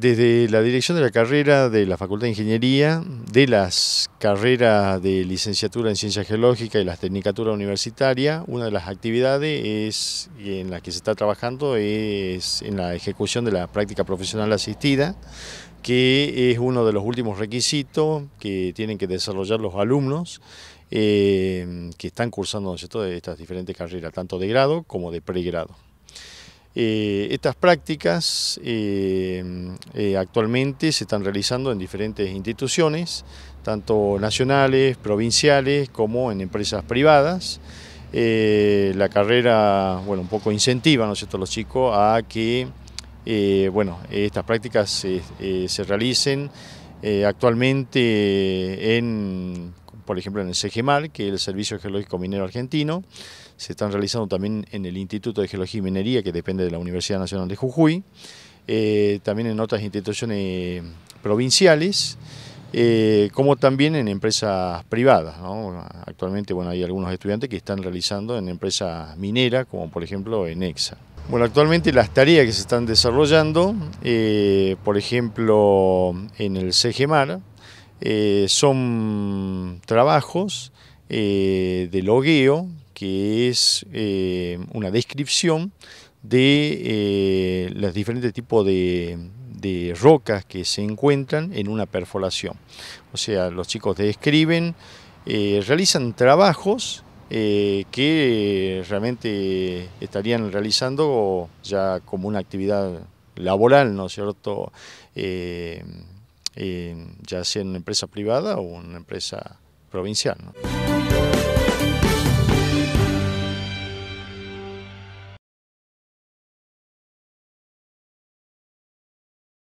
desde la dirección de la carrera de la Facultad de Ingeniería, de las carreras de licenciatura en Ciencia Geológica y las Tecnicatura Universitaria, una de las actividades en las que se está trabajando es en la ejecución de la práctica profesional asistida, que es uno de los últimos requisitos que tienen que desarrollar los alumnos eh, que están cursando estas diferentes carreras, tanto de grado como de pregrado. Eh, estas prácticas eh, eh, actualmente se están realizando en diferentes instituciones, tanto nacionales, provinciales, como en empresas privadas. la carrera, bueno, un poco incentiva, ¿no es cierto?, los chicos a que, bueno, estas prácticas se realicen actualmente en por ejemplo en el CEGEMAR, que es el Servicio Geológico Minero Argentino, se están realizando también en el Instituto de Geología y Minería, que depende de la Universidad Nacional de Jujuy, eh, también en otras instituciones eh, provinciales, eh, como también en empresas privadas. Actualmente bueno, hay algunos estudiantes que están realizando en empresas mineras, como por ejemplo en EXA. Bueno, actualmente las tareas que se están desarrollando, por ejemplo en el CGMAR, eh, son trabajos eh, de logueo, que es eh, una descripción de los diferentes tipos de, rocas que se encuentran en una perforación. O sea, los chicos describen, realizan trabajos que realmente estarían realizando ya como una actividad laboral, ¿no es cierto? ya sea en una empresa privada o en una empresa provincial.